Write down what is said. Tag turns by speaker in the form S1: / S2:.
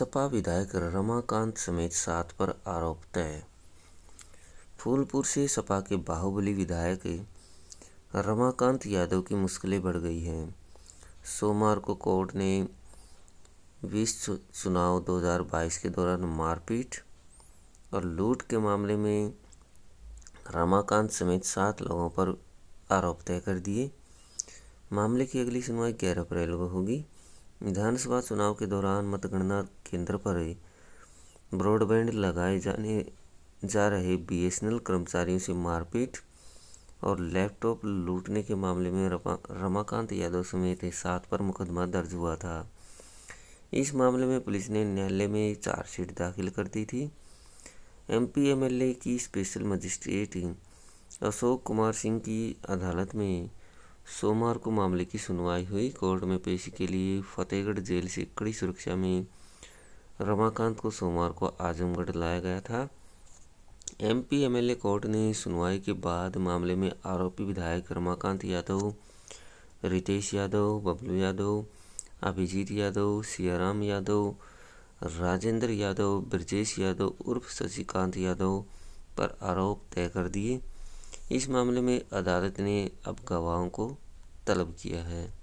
S1: सपा विधायक रमाकांत समेत सात पर आरोप तय फूलपुर से सपा के बाहुबली विधायक रमाकांत यादव की मुश्किलें बढ़ गई हैं सोमवार को कोर्ट ने बीस चुनाव 2022 के दौरान मारपीट और लूट के मामले में रमाकांत समेत सात लोगों पर आरोप तय कर दिए मामले की अगली सुनवाई ग्यारह अप्रैल को होगी विधानसभा चुनाव के दौरान मतगणना केंद्र पर ब्रॉडबैंड लगाए जाने जा रहे बीएसएनएल कर्मचारियों से मारपीट और लैपटॉप लूटने के मामले में रमाकांत यादव समेत सात पर मुकदमा दर्ज हुआ था इस मामले में पुलिस ने न्यायालय में चार्जशीट दाखिल कर दी थी एमपी एमएलए की स्पेशल मजिस्ट्रेट अशोक कुमार सिंह की अदालत में सोमवार को मामले की सुनवाई हुई कोर्ट में पेशी के लिए फतेहगढ़ जेल से कड़ी सुरक्षा में रमाकांत को सोमवार को आजमगढ़ लाया गया था एमपी एमएलए कोर्ट ने सुनवाई के बाद मामले में आरोपी विधायक रमाकांत यादव रितेश यादव बबलू यादव अभिजीत यादव सियाराम यादव राजेंद्र यादव ब्रजेश यादव उर्फ शशिकांत यादव पर आरोप तय कर दिए इस मामले में अदालत ने अब गवाहों को तलब किया है